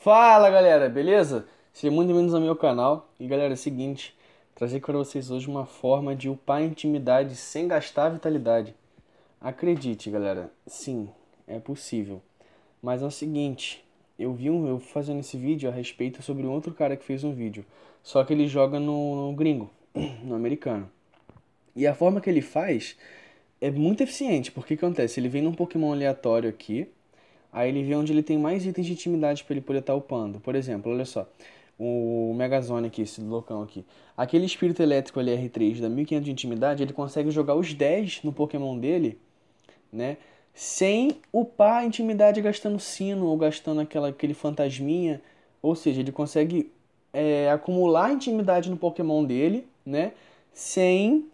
Fala galera, beleza? Sejam muito bem-vindos ao meu canal. E galera, é o seguinte, trazer para vocês hoje uma forma de upar a intimidade sem gastar a vitalidade. Acredite, galera, sim, é possível. Mas é o seguinte, eu vi um eu fazendo esse vídeo a respeito sobre um outro cara que fez um vídeo, só que ele joga no, no gringo, no americano. E a forma que ele faz é muito eficiente, porque o que acontece? Ele vem num Pokémon aleatório aqui, aí ele vê onde ele tem mais itens de intimidade para ele poder estar tá upando. Por exemplo, olha só, o Megazone aqui, esse loucão aqui. Aquele espírito elétrico ali R3 da 1500 de intimidade, ele consegue jogar os 10 no Pokémon dele, né? Sem upar a intimidade gastando sino ou gastando aquela, aquele fantasminha. Ou seja, ele consegue é, acumular intimidade no Pokémon dele, né? Sem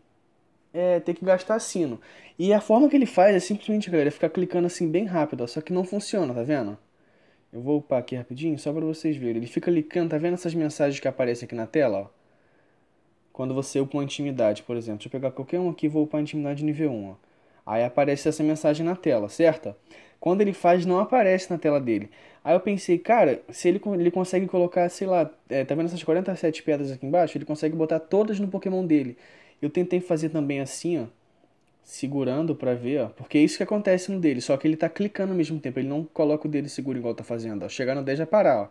é, ter que gastar sino. E a forma que ele faz é simplesmente, galera, é ficar clicando assim bem rápido, ó, só que não funciona, tá vendo? Eu vou upar aqui rapidinho só para vocês verem. Ele fica clicando, tá vendo essas mensagens que aparecem aqui na tela? Ó? Quando você upa uma intimidade, por exemplo. Deixa eu pegar qualquer um aqui e vou upar a intimidade nível 1. Ó. Aí aparece essa mensagem na tela, certo? Quando ele faz, não aparece na tela dele. Aí eu pensei, cara, se ele, ele consegue colocar, sei lá, é, tá vendo essas 47 pedras aqui embaixo? Ele consegue botar todas no Pokémon dele. Eu tentei fazer também assim, ó, segurando para ver, ó, porque é isso que acontece no dele, só que ele tá clicando ao mesmo tempo, ele não coloca o dele seguro igual tá fazendo, ó. Chegar no 10 já parar, ó.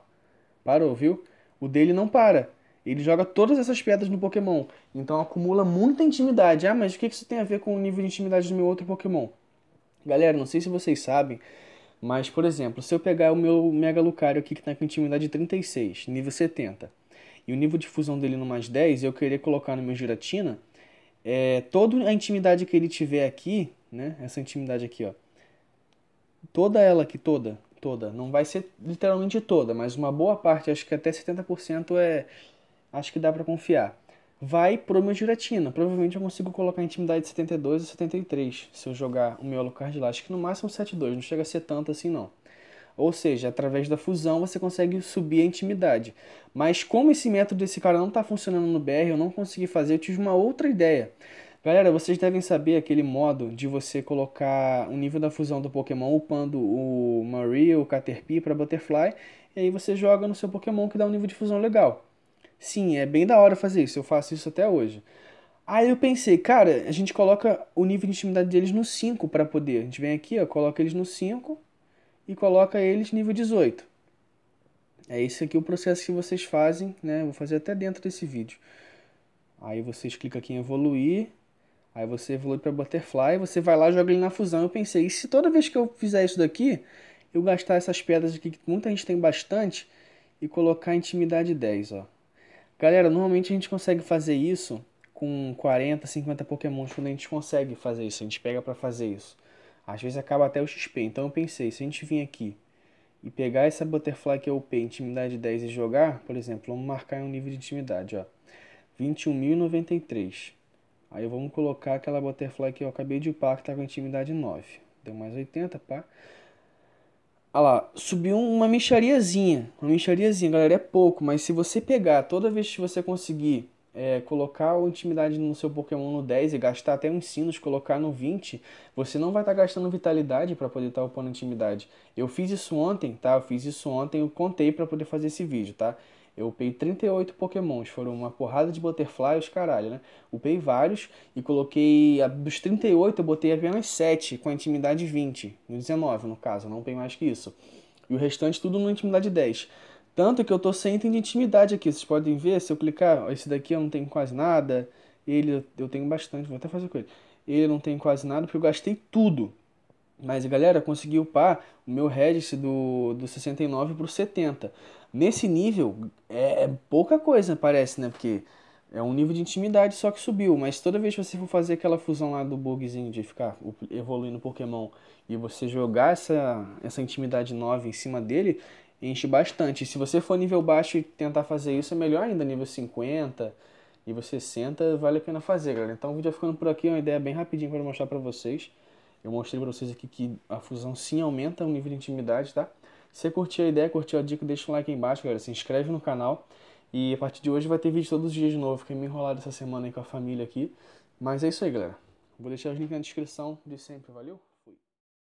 Parou, viu? O dele não para. Ele joga todas essas pedras no Pokémon, então acumula muita intimidade. Ah, mas o que isso tem a ver com o nível de intimidade do meu outro Pokémon? Galera, não sei se vocês sabem, mas, por exemplo, se eu pegar o meu Mega Lucario aqui que tá com intimidade 36, nível 70, e o nível de fusão dele no mais 10, eu querer colocar no meu Giratina, é, toda a intimidade que ele tiver aqui, né? Essa intimidade aqui, ó. Toda ela aqui, toda, toda. Não vai ser literalmente toda, mas uma boa parte, acho que até 70% é... Acho que dá para confiar. Vai pro meu giratina. Provavelmente eu consigo colocar a intimidade de 72 a 73 se eu jogar o meu Alucard lá. Acho que no máximo 72, não chega a ser tanto assim não. Ou seja, através da fusão você consegue subir a intimidade. Mas como esse método desse cara não está funcionando no BR, eu não consegui fazer, eu tive uma outra ideia. Galera, vocês devem saber aquele modo de você colocar o nível da fusão do Pokémon upando o Marie, o Caterpie para Butterfly, e aí você joga no seu Pokémon que dá um nível de fusão legal. Sim, é bem da hora fazer isso, eu faço isso até hoje. Aí eu pensei, cara, a gente coloca o nível de intimidade deles no 5 para poder. A gente vem aqui, ó, coloca eles no 5 e coloca eles nível 18. É esse aqui o processo que vocês fazem, né? Vou fazer até dentro desse vídeo. Aí vocês clicam aqui em evoluir, aí você evolui para butterfly, você vai lá e joga ele na fusão. Eu pensei, e se toda vez que eu fizer isso daqui, eu gastar essas pedras aqui que muita gente tem bastante e colocar intimidade 10, ó. Galera, normalmente a gente consegue fazer isso com 40, 50 pokémons quando a gente consegue fazer isso, a gente pega para fazer isso. Às vezes acaba até o XP. Então eu pensei, se a gente vir aqui e pegar essa butterfly que é P, intimidade 10 e jogar, por exemplo, vamos marcar um nível de intimidade, ó. 21.093. Aí vamos colocar aquela butterfly que eu acabei de upar, que tá com intimidade 9. Deu mais 80, pá. Olha lá, subiu uma mixariazinha. Uma mixariazinha, galera, é pouco, mas se você pegar toda vez que você conseguir é, colocar a intimidade no seu Pokémon no 10 e gastar até uns sinos, colocar no 20, você não vai estar tá gastando vitalidade para poder estar tá upando intimidade. Eu fiz isso ontem, tá? Eu fiz isso ontem, eu contei para poder fazer esse vídeo, tá? Eu upei 38 pokémons, foram uma porrada de butterfly, os caralho, né? Upei vários e coloquei, dos 38 eu botei apenas 7, com a intimidade 20, no 19 no caso, não tem mais que isso. E o restante tudo na intimidade 10. Tanto que eu tô sem item de intimidade aqui. Vocês podem ver, se eu clicar, esse daqui eu não tenho quase nada. Ele eu tenho bastante, vou até fazer coisa. Ele não tem quase nada, porque eu gastei tudo. Mas galera, consegui upar o meu Regis do, do 69 pro 70. Nesse nível, é, é pouca coisa, parece, né? Porque é um nível de intimidade só que subiu, mas toda vez que você for fazer aquela fusão lá do bugzinho de ficar evoluindo Pokémon e você jogar essa, essa intimidade 9 em cima dele, enche bastante. E se você for nível baixo e tentar fazer isso, é melhor ainda, nível 50, nível 60, vale a pena fazer, galera. Então o vídeo vai ficando por aqui, é uma ideia bem rapidinho para mostrar para vocês. Eu mostrei para vocês aqui que a fusão sim aumenta o nível de intimidade, tá? Se você curtiu a ideia, curtiu a dica, deixa um like aí embaixo, galera. Se inscreve no canal. E a partir de hoje vai ter vídeo todos os dias de novo. Fiquei meio enrolado essa semana aí com a família aqui. Mas é isso aí, galera. Vou deixar os links na descrição de sempre, valeu?